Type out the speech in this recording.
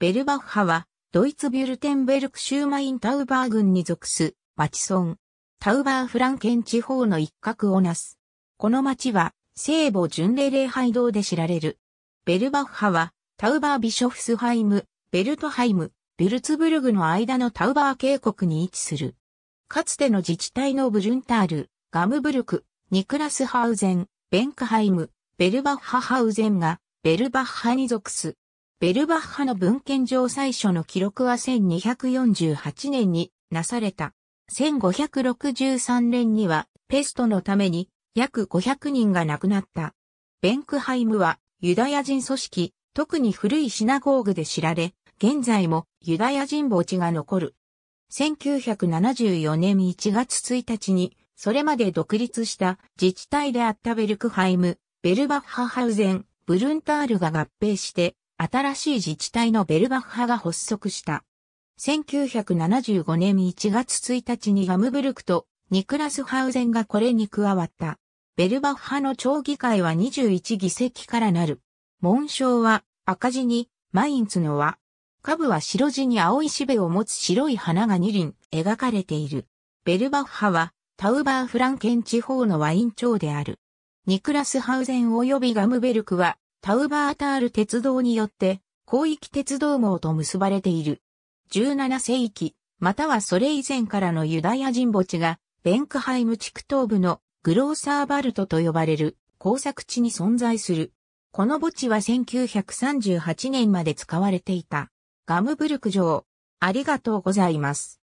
ベルバッハは、ドイツビュルテンベルクシューマインタウバー郡に属す、町村。タウバーフランケン地方の一角をなす。この町は、聖母巡礼礼拝堂で知られる。ベルバッハは、タウバービショフスハイム、ベルトハイム、ビルツブルグの間のタウバー渓谷に位置する。かつての自治体のブルンタール、ガムブルク、ニクラスハウゼン、ベンクハイム、ベルバッハハウゼンが、ベルバッハに属す。ベルバッハの文献上最初の記録は1248年になされた。1563年にはペストのために約500人が亡くなった。ベンクハイムはユダヤ人組織、特に古いシナゴーグで知られ、現在もユダヤ人墓地が残る。1974年1月1日に、それまで独立した自治体であったベルクハイム、ベルバッハハウゼン、ブルンタールが合併して新しい自治体のベルバッハが発足した。1975年1月1日にガムブルクとニクラスハウゼンがこれに加わった。ベルバッハの町議会は21議席からなる。紋章は赤字にマインツの輪。下部は白地に青いしべを持つ白い花が2輪描かれている。ベルバッハはタウバーフランケン地方のワイン町である。ニクラスハウゼン及びガムベルクはタウバータール鉄道によって、広域鉄道網と結ばれている。17世紀、またはそれ以前からのユダヤ人墓地が、ベンクハイム地区東部のグローサーバルトと呼ばれる工作地に存在する。この墓地は1938年まで使われていた。ガムブルク城。ありがとうございます。